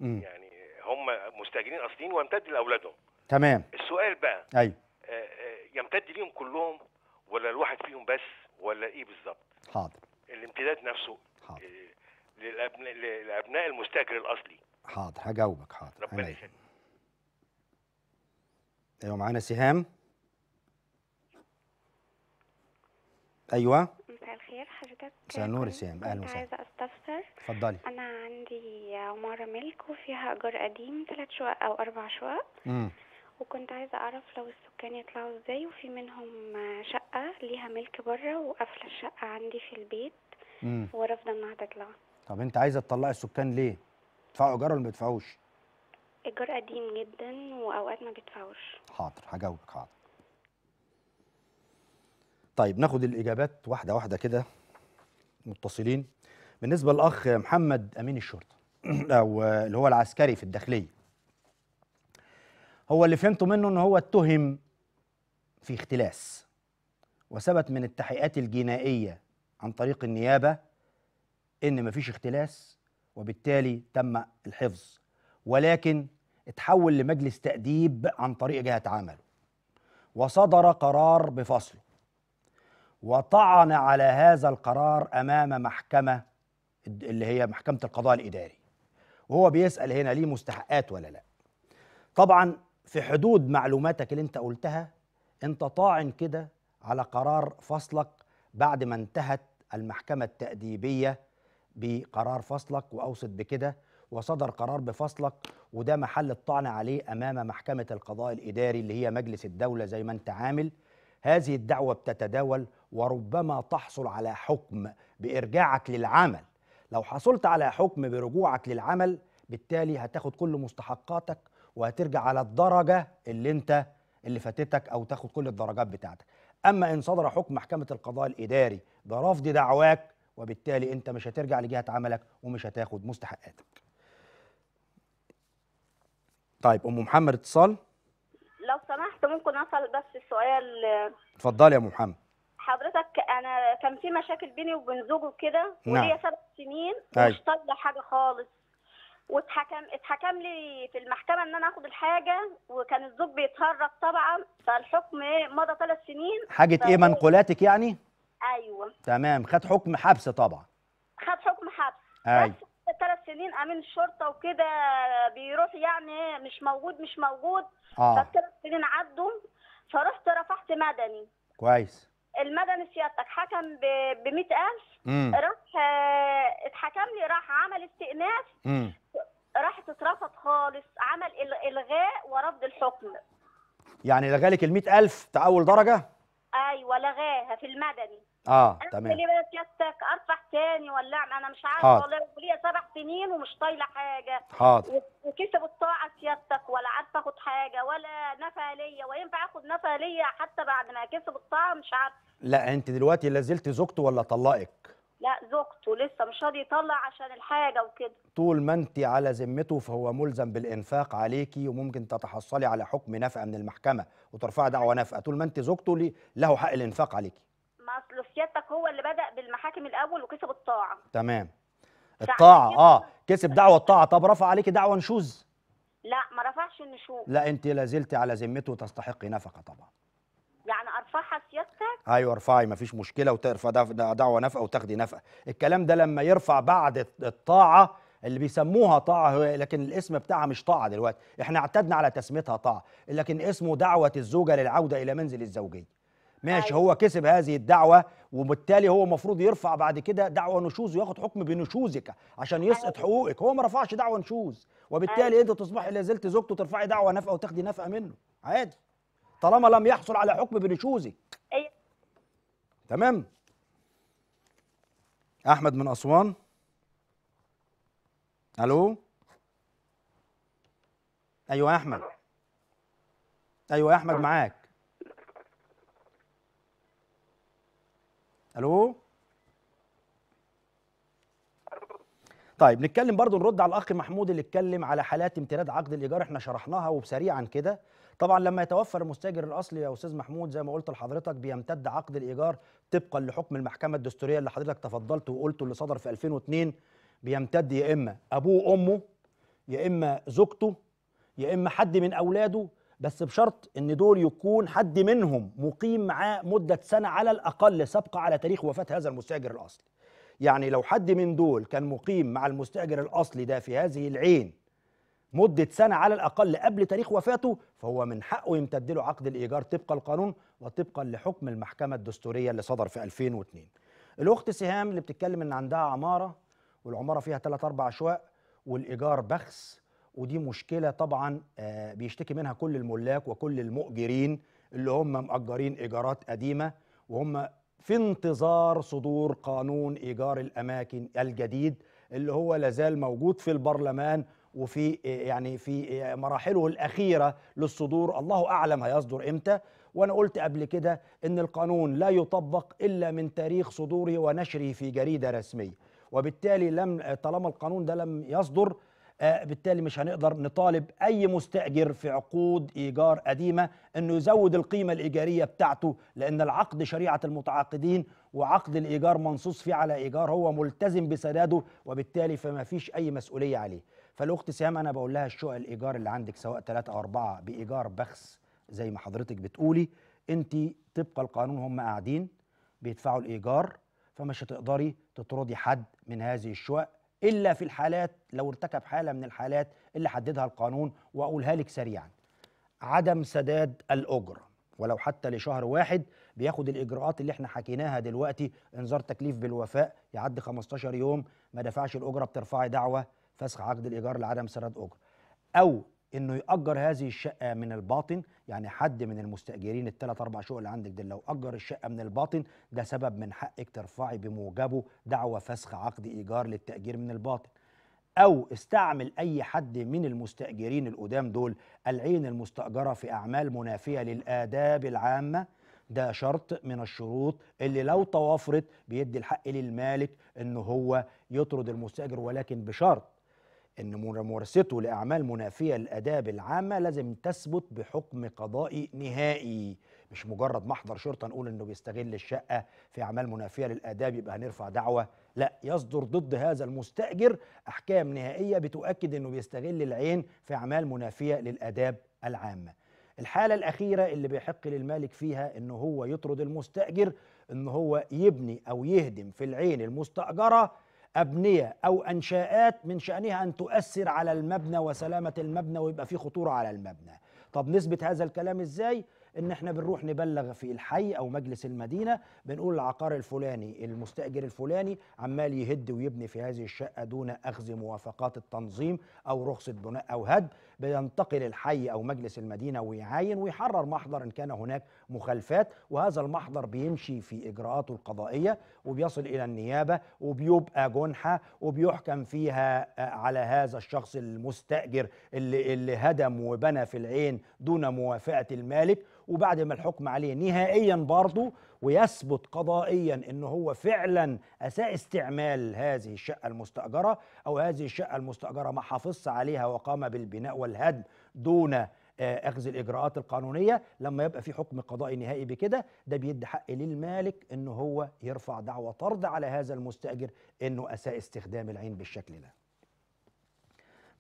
يعني هم مستاجرين اصليين ويمتد لاولادهم تمام السؤال بقى ايوه آه، آه، يمتد ليهم كلهم ولا الواحد فيهم بس ولا ايه بالظبط حاضر الامتداد نفسه حاضر للأبناء, للابناء المستاجر الاصلي حاضر هجاوبك حاضر ربنا يخليك ايوه معانا سهام ايوه مساء الخير حضرتك مساء النور سام اهلا وسهلا عايزه استفسر اتفضلي انا عندي عماره ملك وفيها ايجار قديم ثلاث شقق او اربع شقق وكنت عايزه اعرف لو السكان يطلعوا ازاي وفي منهم شقه ليها ملك بره وقافله الشقه عندي في البيت ورافضه انها تطلع طب انت عايزه تطلعي السكان ليه؟ بيدفعوا ايجار ولا ما بيدفعوش؟ ايجار قديم جدا واوقات ما بيدفعوش حاضر هجاوبك حاضر طيب ناخد الاجابات واحده واحده كده متصلين بالنسبه للاخ محمد امين الشرطه او اللي هو العسكري في الداخليه هو اللي فهمته منه ان هو اتهم في اختلاس وثبت من التحقيقات الجنائيه عن طريق النيابه ان مفيش اختلاس وبالتالي تم الحفظ ولكن اتحول لمجلس تاديب عن طريق جهه عمله وصدر قرار بفصله وطعن على هذا القرار امام محكمه اللي هي محكمه القضاء الاداري وهو بيسال هنا ليه مستحقات ولا لا طبعا في حدود معلوماتك اللي انت قلتها انت طاعن كده على قرار فصلك بعد ما انتهت المحكمه التاديبيه بقرار فصلك واوصت بكده وصدر قرار بفصلك وده محل الطعن عليه امام محكمه القضاء الاداري اللي هي مجلس الدوله زي ما انت عامل هذه الدعوة بتتداول وربما تحصل على حكم بإرجاعك للعمل لو حصلت على حكم برجوعك للعمل بالتالي هتاخد كل مستحقاتك وهترجع على الدرجة اللي انت اللي فاتتك أو تاخد كل الدرجات بتاعتك أما إن صدر حكم محكمة القضاء الإداري برفض دعواك وبالتالي انت مش هترجع لجهة عملك ومش هتاخد مستحقاتك طيب أم محمد اتصال سمحت ممكن اسال بس السؤال اتفضلي يا ام محمد حضرتك انا كان في مشاكل بيني وبين زوجي كده نعم. وليا نعم. سبع سنين مش أيوه. طالبه حاجه خالص واتحكم اتحكم لي في المحكمه ان انا اخد الحاجه وكان الزوج بيتهرب طبعا فالحكم ايه مضى ثلاث سنين حاجه ف... ايه منقولاتك يعني؟ ايوه تمام خد حكم حبس طبعا خد حكم حبس أيوة. بس ثلاث سنين امين الشرطه وكده بيروح يعني مش موجود مش موجود اه فالثلاث سنين عدوا فرحت رفعت مدني كويس المدني سيادتك حكم ب 100000 راح اتحكم لي راح عمل استئناف راحت اترفض خالص عمل الغاء ورفض الحكم يعني لغالك ال 100000 في اول درجه ايوه لغاها في المدني اه تمام ليه بقى سيادتك ارفع تاني ولا انا مش عارفه والله وليا سبع سنين ومش طايله حاجه حاضر وكسب الطاعه سيادتك ولا عارفه اخد حاجه ولا نفع ليا وينفع اخد نفع ليا حتى بعد ما كسب الطاعه مش عارفه لا انت دلوقتي لا زلت زوجته ولا طلقك؟ لا زوجته لسه مش راضي يطلع عشان الحاجه وكده طول ما انت على ذمته فهو ملزم بالانفاق عليكي وممكن تتحصلي على حكم نفقه من المحكمه وترفعي دعوه أيوة. نفقه طول ما انت زوجته له حق الانفاق عليكي هو اللي بدا بالمحاكم الاول وكسب الطاعه تمام الطاعه اه كسب دعوه الطاعه طب رفع عليكي دعوه نشوز لا ما رفعش النشوز لا انت لا على ذمته وتستحقي نفقه طبعا يعني ارفعها سيادتك ايوه ارفعي مفيش مشكله وترفع دعوه نفقه وتاخدي نفقه الكلام ده لما يرفع بعد الطاعه اللي بيسموها طاعه لكن الاسم بتاعها مش طاعه دلوقتي احنا اعتدنا على تسميتها طاعه لكن اسمه دعوه الزوجه للعوده الى منزل الزوجيه ماشي أيوة. هو كسب هذه الدعوه وبالتالي هو المفروض يرفع بعد كده دعوه نشوز وياخد حكم بنشوزك عشان أيوة. يسقط حقوقك هو ما رفعش دعوه نشوز وبالتالي أيوة. انت تصبحي لا زلت زوجته ترفعي دعوه نفقه وتاخدي نفقه منه عادي طالما لم يحصل على حكم بنشوزك أيوة. تمام احمد من اسوان الو ايوه يا احمد ايوه يا احمد معاك الو طيب نتكلم برضو نرد على الاخ محمود اللي اتكلم على حالات امتداد عقد الايجار احنا شرحناها وبسريعا كده طبعا لما يتوفر المستاجر الاصلي يا استاذ محمود زي ما قلت لحضرتك بيمتد عقد الايجار طبقا لحكم المحكمه الدستوريه اللي حضرتك تفضلت وقلته اللي صدر في 2002 بيمتد يا اما ابوه وامه يا اما زوجته يا اما حد من اولاده بس بشرط ان دول يكون حد منهم مقيم معاه مده سنه على الاقل سابقه على تاريخ وفاه هذا المستاجر الاصلي يعني لو حد من دول كان مقيم مع المستاجر الاصلي ده في هذه العين مدة سنة على الأقل قبل تاريخ وفاته فهو من حقه يمتد له عقد الإيجار طبقا القانون وطبقا لحكم المحكمة الدستورية اللي صدر في 2002 الأخت سهام اللي بتتكلم إن عندها عمارة والعمارة فيها 3 أربع أشواق والإيجار بخس ودي مشكله طبعا آه، بيشتكي منها كل الملاك وكل المؤجرين اللي هم مأجرين ايجارات قديمه وهم في انتظار صدور قانون ايجار الاماكن الجديد اللي هو لازال موجود في البرلمان وفي آه، يعني في آه، مراحله الاخيره للصدور الله اعلم هيصدر امتى وانا قلت قبل كده ان القانون لا يطبق الا من تاريخ صدوره ونشره في جريده رسميه وبالتالي لم طالما القانون ده لم يصدر آه، بالتالي مش هنقدر نطالب اي مستاجر في عقود ايجار قديمه انه يزود القيمه الايجاريه بتاعته لان العقد شريعه المتعاقدين وعقد الايجار منصوص فيه على ايجار هو ملتزم بسداده وبالتالي فما فيش اي مسؤوليه عليه فالاخت سهام انا بقول لها الشقق الايجار اللي عندك سواء ثلاثة او اربعة بايجار بخس زي ما حضرتك بتقولي انت طبق القانون هم قاعدين بيدفعوا الايجار فمش هتقدري تطردي حد من هذه الشقق إلا في الحالات لو ارتكب حالة من الحالات اللي حددها القانون وأقولها لك سريعا عدم سداد الأجر ولو حتى لشهر واحد بياخد الإجراءات اللي احنا حكيناها دلوقتي إنذار تكليف بالوفاء يعدي 15 يوم ما دفعش الأجرة بترفعي دعوة فسخ عقد الإيجار لعدم سداد أجر أو انه ياجر هذه الشقه من الباطن يعني حد من المستاجرين الثلاث اربع شقق اللي عندك دول لو اجر الشقه من الباطن ده سبب من حقك ترفعي بموجبه دعوة فسخ عقد ايجار للتاجير من الباطن او استعمل اي حد من المستاجرين القدام دول العين المستاجره في اعمال منافيه للاداب العامه ده شرط من الشروط اللي لو توافرت بيدي الحق للمالك ان هو يطرد المستاجر ولكن بشرط أن ممارسته لأعمال منافية للآداب العامة لازم تثبت بحكم قضائي نهائي مش مجرد محضر شرطة نقول أنه بيستغل الشقة في أعمال منافية للآداب يبقى هنرفع دعوة لا يصدر ضد هذا المستأجر أحكام نهائية بتؤكد أنه بيستغل العين في أعمال منافية للآداب العامة الحالة الأخيرة اللي بيحق للمالك فيها أنه هو يطرد المستأجر أنه هو يبني أو يهدم في العين المستأجرة أبنية أو أنشاءات من شأنها أن تؤثر على المبنى وسلامة المبنى ويبقى في خطورة على المبنى طب نثبت هذا الكلام إزاي؟ ان احنا بنروح نبلغ في الحي او مجلس المدينه بنقول العقار الفلاني المستاجر الفلاني عمال يهد ويبني في هذه الشقه دون اخذ موافقات التنظيم او رخصه بناء او هد بينتقل الحي أو مجلس المدينة ويعاين ويحرر محضر إن كان هناك مخالفات وهذا المحضر بيمشي في إجراءاته القضائية وبيصل إلى النيابة وبيبقى جنحة وبيحكم فيها آه، على هذا الشخص المستأجر اللي, اللي هدم وبنى في العين دون موافقة المالك وبعد ما الحكم عليه نهائيا برضه ويثبت قضائيا ان هو فعلا اساء استعمال هذه الشقه المستاجره او هذه الشقه المستاجره ما حافظش عليها وقام بالبناء والهدم دون آه، اخذ الاجراءات القانونيه لما يبقى في حكم قضائي نهائي بكده ده بيدي حق للمالك ان هو يرفع دعوه طرد على هذا المستاجر انه اساء استخدام العين بالشكل ده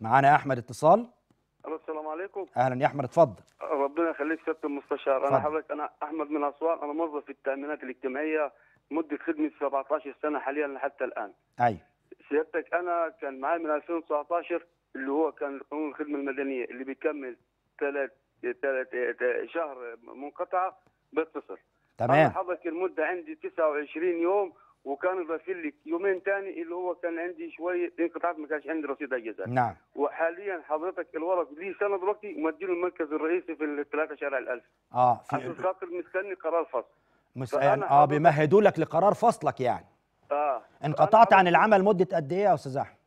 معانا احمد اتصال الو السلام عليكم اهلا يا احمد اتفضل ربنا يخليك سياده المستشار انا حضرتك انا احمد من اسوان انا موظف في التامينات الاجتماعيه مده خدمه 17 سنه حاليا لحتى الان ايوه سيادتك انا كان معايا من 2019 اللي هو كان قانون الخدمه المدنيه اللي بيكمل ثلاث ثلاث شهر منقطعه بتصل تمام حضرتك المده عندي 29 يوم وكان يضيف لي يومين تاني اللي هو كان عندي شويه انقطاعات ما كانش عندي رصيد اجازات نعم وحاليا حضرتك الورق لي سنه دلوقتي ومديله المركز الرئيسي في الثلاثه شارع الالف اه في عشان خاطر مستني قرار فصل مس... اه بيمهدوا لك لقرار فصلك يعني اه انقطعت عن العمل مده قد ايه يا استاذ احمد؟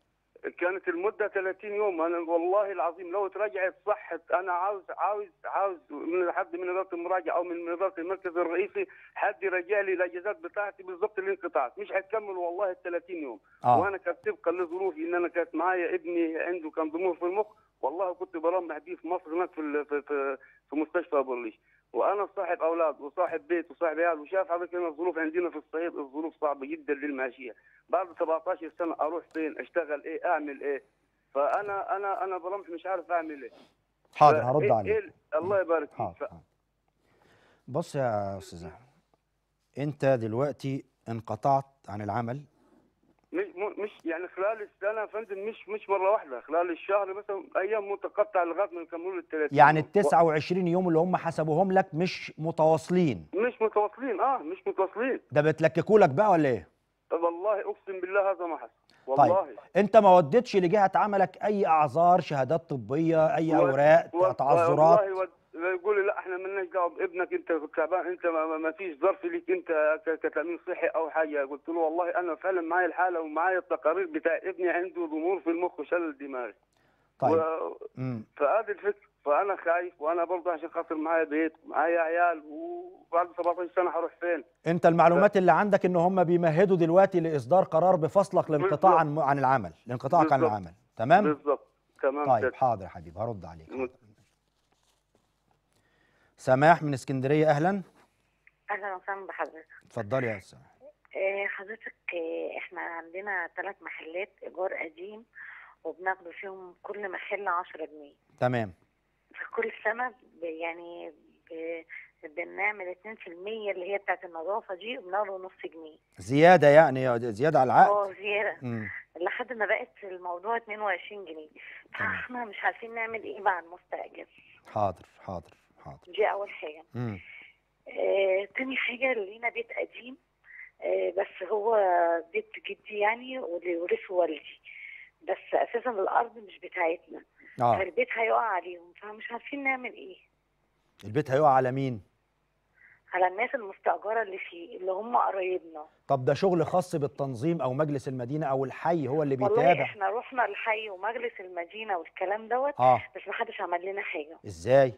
كانت المدة 30 يوم أنا والله العظيم لو تراجعت صحت أنا عاوز عاوز عاوز من حد من إدارة المراجعة أو من إدارة المركز الرئيسي حد يرجع لي الأجازات بتاعتي بالضبط اللي انقطعت مش هتكمل والله ال 30 يوم آه. وأنا كانت طبقا لظروفي إن أنا كانت معايا ابني عنده كان ضمور في المخ والله كنت برمح بيه في مصر هناك في في في مستشفى أبو الليش. وانا صاحب اولاد وصاحب بيت وصاحب عيال وشاف حضرتك ان الظروف عندنا في الصعيد الظروف صعبه جدا للمعيشه بعد 17 سنه اروح فين اشتغل ايه اعمل ايه فانا انا انا برمح مش عارف اعمل ايه حاضر هرد عليك إيه الله يبارك فيك ف... بص يا استاذ انت دلوقتي انقطعت عن العمل مش يعني خلال السنه يا فندم مش مش مره واحده خلال الشهر مثلا ايام متقطعه لغايه ما يكملوا ال 30 يعني ال 29 يوم اللي هم حسبوهم لك مش متواصلين مش متواصلين اه مش متواصلين ده بتلككوا لك بقى ولا ايه؟ طب والله اقسم بالله هذا ما حصل طيب، والله طيب انت ما وديتش لجهه عملك اي اعذار شهادات طبيه اي اوراق تعذرات والله يقول لي لا احنا مالناش دعوه بابنك انت تعبان انت ما, ما فيش ظرف ليك انت كتامين صحي او حاجه قلت له والله انا فعلا معايا الحاله ومعايا التقارير بتاع ابني عنده ضمور في المخ وشلل دماغي طيب و... فهذه الفكره فانا خايف وانا برضه عشان خاطر معايا بيت معايا عيال وبعد 17 سنه هروح فين انت المعلومات ف... اللي عندك ان هم بيمهدوا دلوقتي لاصدار قرار بفصلك لانقطاع عن... عن العمل لانقطاعك عن العمل تمام بالظبط تمام طيب حاضر يا حبيبي هرد عليك سماح من اسكندريه اهلا اهلا وسهلا بحضرتك اتفضلي يا سماح إيه، حضرتك إيه، احنا عندنا ثلاث محلات ايجار قديم وبناخد فيهم كل محل 10 جنيه تمام في كل سنه يعني بنعمل 2% اللي هي بتاعت النظافه دي وبناخده نص جنيه زياده يعني زياده على العقد اه زياده لحد ما بقت الموضوع 22 جنيه فاحنا مش عارفين نعمل ايه مع المستاجر حاضر حاضر حاضر دي اول حاجه امم آه تاني حاجه لينا بيت قديم آه بس هو بيت جدي يعني واللي ورثه والدي بس اساسا الارض مش بتاعتنا آه. فالبيت هيقع عليهم فمش عارفين نعمل ايه البيت هيقع على مين على الناس المستأجرة اللي فيه اللي هم قرايبنا طب ده شغل خاص بالتنظيم أو مجلس المدينة أو الحي هو اللي بيتابع والله احنا رحنا الحي ومجلس المدينة والكلام دوت آه. بس ما حدش عمل لنا حاجة إزاي؟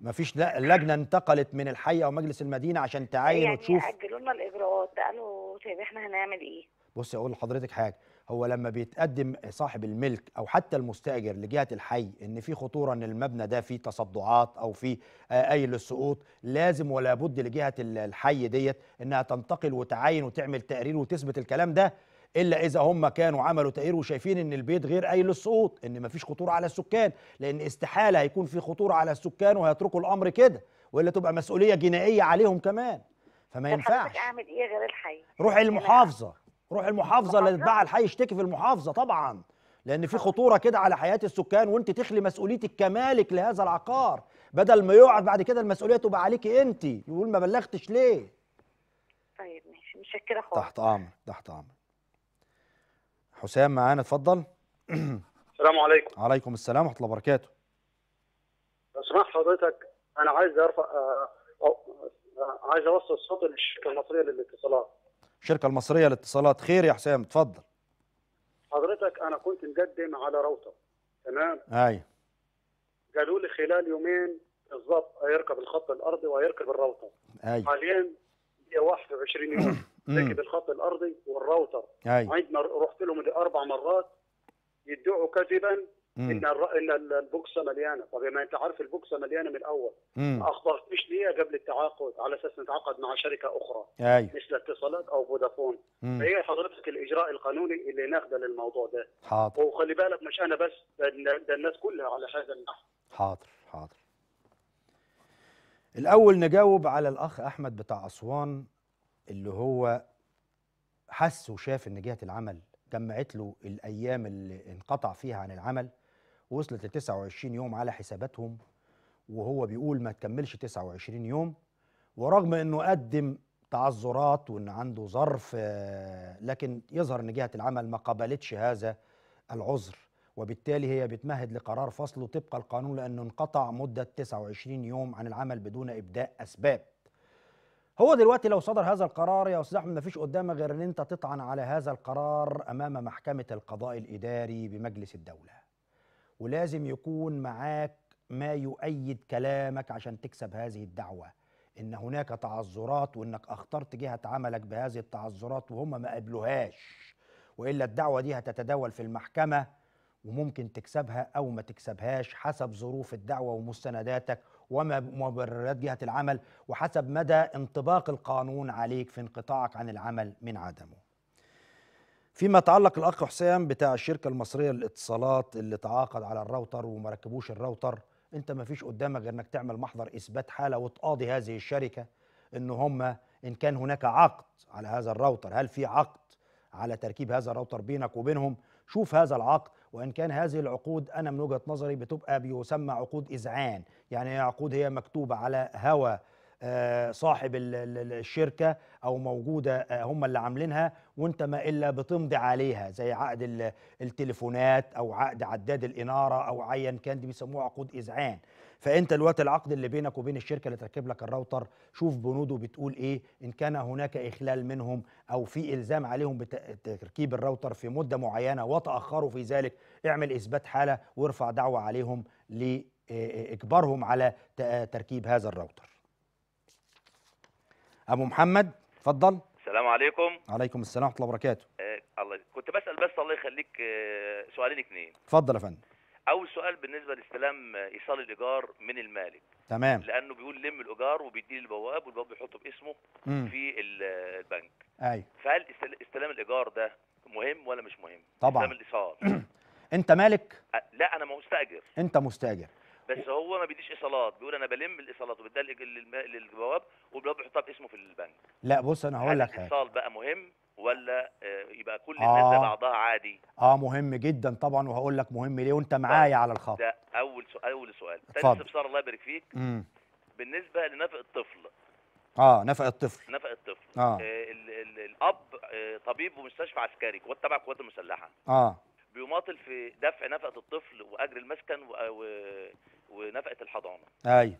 ما فيش لجنه انتقلت من الحي او مجلس المدينه عشان تعاين يعني وتشوف اجلوا لنا الاجراءات قالوا طيب احنا هنعمل ايه بصي اقول لحضرتك حاجه هو لما بيتقدم صاحب الملك او حتى المستاجر لجهه الحي ان في خطوره ان المبنى ده فيه تصدعات او فيه آه، اي للسقوط لازم ولا بد لجهه الحي ديت انها تنتقل وتعاين وتعمل تقرير وتثبت الكلام ده الا اذا هم كانوا عملوا تقرير وشايفين ان البيت غير قايل للسقوط ان مفيش خطوره على السكان لان استحاله هيكون في خطوره على السكان وهيتركوا الامر كده والا تبقى مسؤوليه جنائيه عليهم كمان فما ينفعش اعمل ايه غير الحي روح يعني المحافظه روح المحافظه اللي اتباع الحي اشتكي في المحافظه طبعا لان في خطوره كده على حياه السكان وانت تخلي مسؤوليتك كمالك لهذا العقار بدل ما يقعد بعد كده المسؤوليه تبقى عليكي انت يقول ما بلغتش ليه طيب ماشي مش كده خالص تحت امر تحت امر حسام معانا اتفضل السلام عليكم وعليكم السلام ورحمه الله وبركاته لو سمحت حضرتك انا عايز ارفع عايز اوصل صوتي للشركه المصريه للاتصالات الشركه المصريه للاتصالات خير يا حسام اتفضل حضرتك انا كنت مقدم على روتر تمام ايوه قالوا لي خلال يومين بالظبط هيركب الخط الارضي وهيركب الراوتر ايوه حاليا هي 21 يوم لكن الخط الارضي والراوتر أيوة. عندنا رحت لهم اربع مرات يدعوا كذبا ان ان البوكسه مليانه طب ما انت عارف البوكسه مليانه من الاول ما اخبرتنيش ليه قبل التعاقد على اساس نتعاقد مع شركه اخرى ايوه مثل اتصالات او فودافون هي حضرتك الاجراء القانوني اللي ناخده للموضوع ده حاضر وخلي بالك مش انا بس ده الناس كلها على هذا النحو حاضر حاضر الاول نجاوب على الاخ احمد بتاع اسوان اللي هو حس وشاف ان جهه العمل جمعت له الايام اللي انقطع فيها عن العمل وصلت ل 29 يوم على حساباتهم وهو بيقول ما تكملش 29 يوم ورغم انه قدم تعذرات وان عنده ظرف آه، لكن يظهر ان جهه العمل ما قبلتش هذا العذر وبالتالي هي بتمهد لقرار فصله طبق القانون لانه انقطع مده 29 يوم عن العمل بدون ابداء اسباب هو دلوقتي لو صدر هذا القرار يا استاذ احمد ما فيش قدامك غير ان انت تطعن على هذا القرار امام محكمه القضاء الاداري بمجلس الدوله ولازم يكون معاك ما يؤيد كلامك عشان تكسب هذه الدعوه ان هناك تعذرات وانك اخترت جهه عملك بهذه التعذرات وهم ما قبلوهاش والا الدعوه دي هتتداول في المحكمه وممكن تكسبها او ما تكسبهاش حسب ظروف الدعوه ومستنداتك ومبررات جهة العمل وحسب مدى انطباق القانون عليك في انقطاعك عن العمل من عدمه فيما يتعلق الأخ حسام بتاع الشركة المصرية للاتصالات اللي تعاقد على الراوتر وما ركبوش الراوتر انت ما فيش قدامك غير انك تعمل محضر اثبات حاله وتقاضي هذه الشركه ان هم ان كان هناك عقد على هذا الراوتر هل في عقد على تركيب هذا الراوتر بينك وبينهم شوف هذا العقد وان كان هذه العقود انا من وجهه نظري بتبقى بيسمى عقود اذعان يعني عقود هي مكتوبة على هوى آه، صاحب الشركة أو موجودة آه، هم اللي عاملينها وانت ما إلا بتمضي عليها زي عقد التليفونات أو عقد عداد الإنارة أو أيا كان دي بيسموه عقود إذعان فانت الوقت العقد اللي بينك وبين الشركه اللي تركب لك الراوتر شوف بنوده بتقول ايه ان كان هناك اخلال منهم او في الزام عليهم بتركيب الراوتر في مده معينه وتاخروا في ذلك اعمل اثبات حاله وارفع دعوه عليهم ل إجبارهم على تركيب هذا الراوتر أبو محمد اتفضل السلام عليكم عليكم السلام ورحمة الله وبركاته آه، الله كنت بسأل بس الله يخليك آه، سؤالين اتنين اتفضل يا فندم أول سؤال بالنسبة لاستلام آه، إيصال الإيجار من المالك تمام لأنه بيقول لم الإيجار وبيديه للبواب والبواب بيحطه باسمه مم. في البنك أيوه فهل استلام الإيجار ده مهم ولا مش مهم؟ طبعا استلام الإيصال أنت مالك؟ لا أنا مستأجر أنت مستأجر بس هو ما بيديش ايصالات بيقول انا بلم الايصالات وبدلق للبواب والبواب بيحطها باسمه في البنك لا بص انا هقول لك الاتصال بقى مهم ولا آه، يبقى كل الناس آه. بعضها عادي اه مهم جدا طبعا وهقول لك مهم ليه وانت طيب، معايا على الخط ده اول سؤال اول سؤال تاني استفسار الله يبارك فيك امم بالنسبه لنفق الطفل اه نفق الطفل نفق الطفل آه. آه الـ الـ الاب آه طبيب ومستشفى عسكري تبع القوات المسلحه اه بيماطل في دفع نفقه الطفل واجر المسكن و... ونفقه الحضانه ايوه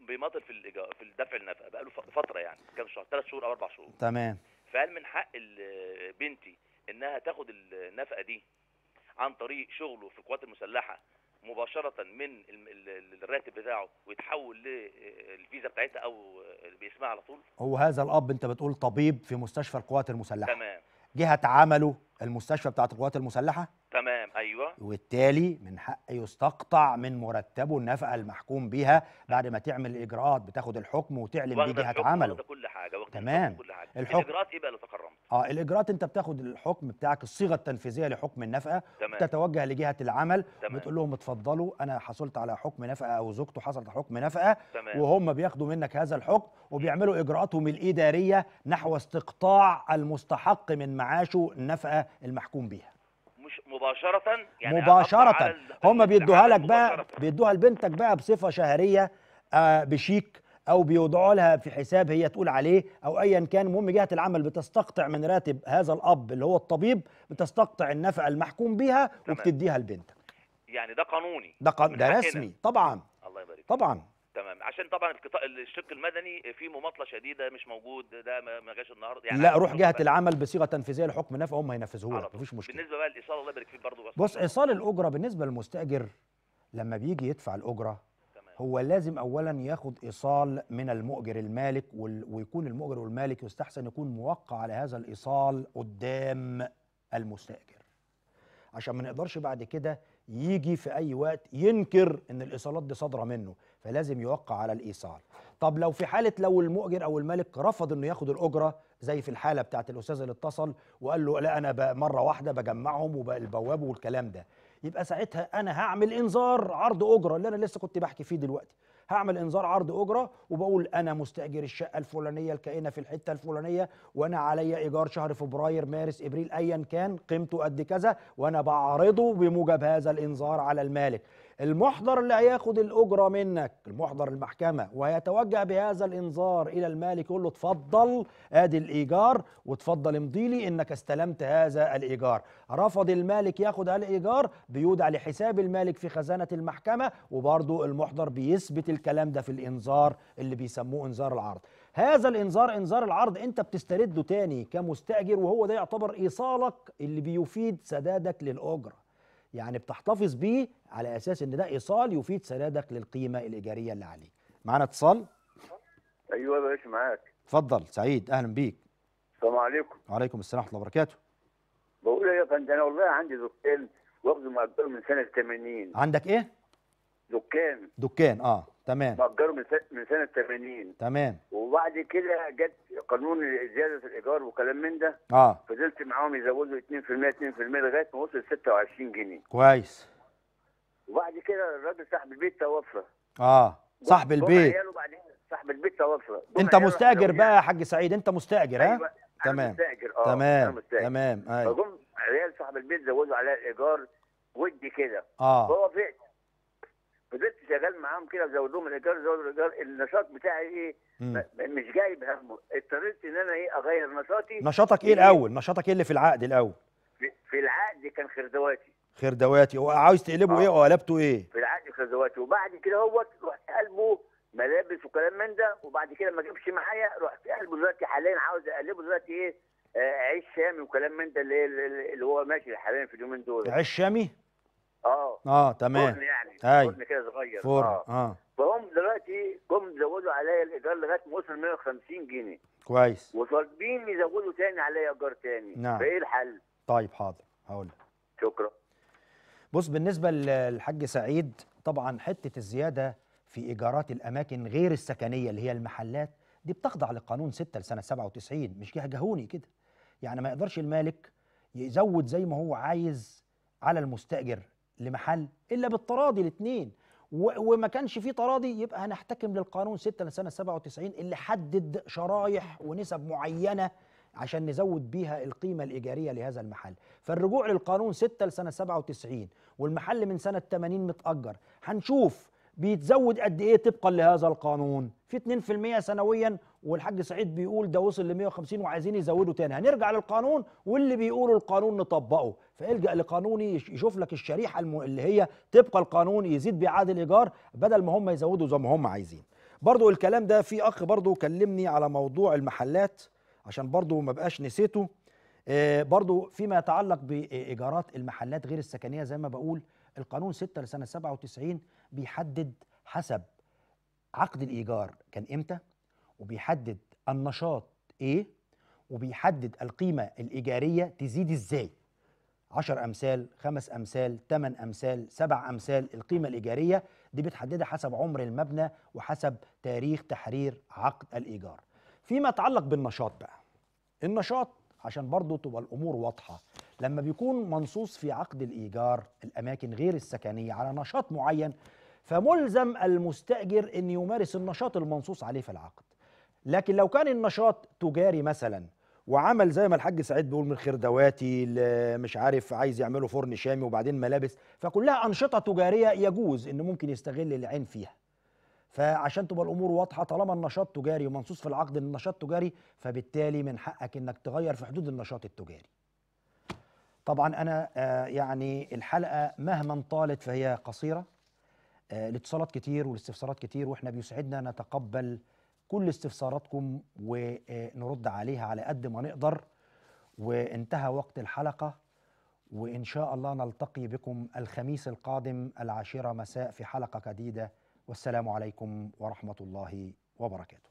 بيماطل في الإيجار في دفع النفقه بقى له فتره يعني كام شهر ثلاث شهور او اربع شهور تمام فهل من حق بنتي انها تاخد النفقه دي عن طريق شغله في القوات المسلحه مباشره من الراتب بتاعه ويتحول للفيزا بتاعتها او بيسمعها على طول هو هذا الاب انت بتقول طبيب في مستشفى القوات المسلحه تمام جهه عمله المستشفى بتاعت القوات المسلحه تمام ايوه وبالتالي من حق يستقطع من مرتبه النفقه المحكوم بها بعد ما تعمل الاجراءات بتاخد الحكم وتعلن بيه جهه عمله كل حاجه تمام كل حاجه الحكم. الاجراءات ايه بقى اللي تكرمت اه الاجراءات انت بتاخد الحكم بتاعك الصيغه التنفيذيه لحكم النفقه تتوجه لجهه العمل بتقول لهم اتفضلوا انا حصلت على حكم نفقه او زوجته حصلت على حكم نفقه تمام. وهم بياخدوا منك هذا الحكم وبيعملوا اجراءاتهم الاداريه نحو استقطاع المستحق من معاشه النفقه المحكوم بها مباشره يعني مباشره هم بيدوها لك بقى بيدوها لبنتك بقى بصفه شهريه آه، بشيك او بيوضعوا لها في حساب هي تقول عليه او ايا كان المهم جهه العمل بتستقطع من راتب هذا الاب اللي هو الطبيب بتستقطع النفقه المحكوم بها وبتديها لبنتك يعني ده قانوني ده ده رسمي طبعا الله يبارك طبعا تمام عشان طبعا الشق المدني في مماطله شديده مش موجود ده ما جاش النهارده يعني لا روح جهه العمل بصيغه تنفيذيه لحكم نفع هم هينفذوه لك مفيش مشكله بالنسبه بقى للايصال الله يبارك فيك برضه بص ايصال الاجره بالنسبه للمستاجر لما بيجي يدفع الاجره تمام. هو لازم اولا ياخد ايصال من المؤجر المالك ويكون المؤجر والمالك يستحسن يكون موقع على هذا الايصال قدام المستاجر عشان ما نقدرش بعد كده يجي في اي وقت ينكر ان الايصالات دي صادره منه فلازم يوقع على الايصال طب لو في حاله لو المؤجر او الملك رفض انه ياخد الاجره زي في الحاله بتاعت الاستاذ اللي اتصل وقال له لا انا مره واحده بجمعهم والبواب والكلام ده يبقى ساعتها انا هعمل انذار عرض اجره اللي انا لسه كنت بحكي فيه دلوقتي هعمل انذار عرض اجره وبقول انا مستاجر الشقه الفلانيه الكائنه في الحته الفلانيه وانا علي ايجار شهر فبراير مارس ابريل ايا كان قيمته قد كذا وانا بعرضه بموجب هذا الانذار على المالك المحضر اللي هياخد الأجرة منك المحضر المحكمة وهيتوجه بهذا الإنذار إلى المالك يقول له اتفضل آدي الإيجار وتفضل امضي لي إنك استلمت هذا الإيجار رفض المالك ياخد الإيجار بيودع لحساب المالك في خزانة المحكمة وبرضه المحضر بيثبت الكلام ده في الإنذار اللي بيسموه إنذار العرض هذا الانذار انذار العرض انت بتسترده تاني كمستاجر وهو ده يعتبر ايصالك اللي بيفيد سدادك للاجره يعني بتحتفظ بيه على اساس ان ده ايصال يفيد سدادك للقيمه الايجاريه اللي عليه معانا اتصال ايوه يا باشا معاك اتفضل سعيد اهلا بيك السلام عليكم وعليكم السلام ورحمه الله وبركاته بقول إيه يا فندم انا والله عندي زوجتين واخده مأجر من سنه 80 عندك ايه دكان دكان اه تمام مأجره من سنة 80 تمام وبعد كده جت قانون زيادة الإيجار وكلام من ده اه فضلت معاهم يزودوا 2% 2% لغاية ما وصل 26 جنيه كويس وبعد كده الراجل صاحب البيت توفى اه صاحب البيت صاحب البيت توفى انت مستاجر بقى يا حاج سعيد انت مستاجر ها؟ أيوة. تمام مستاجر اه تمام مستاجر. تمام ايوه فجم عيال صاحب البيت زودوا عليها الايجار ودي كده اه هو فقت فضلت شغال معاهم كده زود لهم الايجار زود الايجار النشاط بتاعي ايه مم. مش جايب همه اضطريت ان انا ايه اغير نشاطي نشاطك إيه, ايه الاول نشاطك ايه اللي في العقد الاول في, العقد كان خردواتي خردواتي هو عاوز تقلبه آه. ايه وقلبته ايه في العقد خردواتي وبعد كده هو رحت قلبه ملابس وكلام من ده وبعد كده ما جابش معايا رحت قلبه دلوقتي حاليا عاوز اقلبه دلوقتي ايه آه عيش شامي وكلام من ده اللي هو ماشي حاليا في اليومين دول عيش شامي اه اه تمام فرن يعني ايوه فرن كده صغير فرن اه, آه. فهم دلوقتي جم زودوا عليا الايجار لغايه ما وصل 150 جنيه كويس وطالبين يزودوا تاني عليا ايجار تاني نعم فايه الحل؟ طيب حاضر هقول لك شكرا بص بالنسبه للحاج سعيد طبعا حته الزياده في ايجارات الاماكن غير السكنيه اللي هي المحلات دي بتخضع لقانون 6 لسنه 97 مش جهجهوني كده يعني ما يقدرش المالك يزود زي ما هو عايز على المستاجر لمحل الا بالتراضي الاثنين وما كانش في تراضي يبقى هنحتكم للقانون 6 لسنه 97 اللي حدد شرايح ونسب معينه عشان نزود بيها القيمة الإيجارية لهذا المحل فالرجوع للقانون 6 لسنة 97 والمحل من سنة 80 متأجر هنشوف بيتزود قد ايه طبقا لهذا القانون في 2% سنويا والحاج سعيد بيقول ده وصل ل 150 وعايزين يزودوا تاني هنرجع للقانون واللي بيقولوا القانون نطبقه فالجا لقانوني يشوف لك الشريحه الم... اللي هي طبق القانون يزيد بيعاد الايجار بدل ما هم يزودوا زي ما هم عايزين برضو الكلام ده في اخ برضو كلمني على موضوع المحلات عشان برضو ما بقاش نسيته آه، برضو فيما يتعلق بايجارات المحلات غير السكنيه زي ما بقول القانون 6 لسنه 97 بيحدد حسب عقد الايجار كان امتى وبيحدد النشاط ايه وبيحدد القيمه الايجاريه تزيد ازاي 10 امثال 5 امثال 8 امثال 7 امثال القيمه الايجاريه دي بتحددها حسب عمر المبنى وحسب تاريخ تحرير عقد الايجار فيما يتعلق بالنشاط بقى النشاط عشان برضه تبقى الامور واضحه لما بيكون منصوص في عقد الايجار الاماكن غير السكنيه على نشاط معين فملزم المستأجر أن يمارس النشاط المنصوص عليه في العقد لكن لو كان النشاط تجاري مثلا وعمل زي ما الحاج سعيد بيقول من خردواتي مش عارف عايز يعملوا فرن شامي وبعدين ملابس فكلها أنشطة تجارية يجوز أن ممكن يستغل العين فيها فعشان تبقى الامور واضحه طالما النشاط تجاري ومنصوص في العقد ان النشاط تجاري فبالتالي من حقك انك تغير في حدود النشاط التجاري. طبعا انا آه، يعني الحلقه مهما طالت فهي قصيره الاتصالات آه، كتير والاستفسارات كتير واحنا بيسعدنا نتقبل كل استفساراتكم ونرد عليها على قد ما نقدر وانتهى وقت الحلقه وان شاء الله نلتقي بكم الخميس القادم العاشره مساء في حلقه جديده والسلام عليكم ورحمه الله وبركاته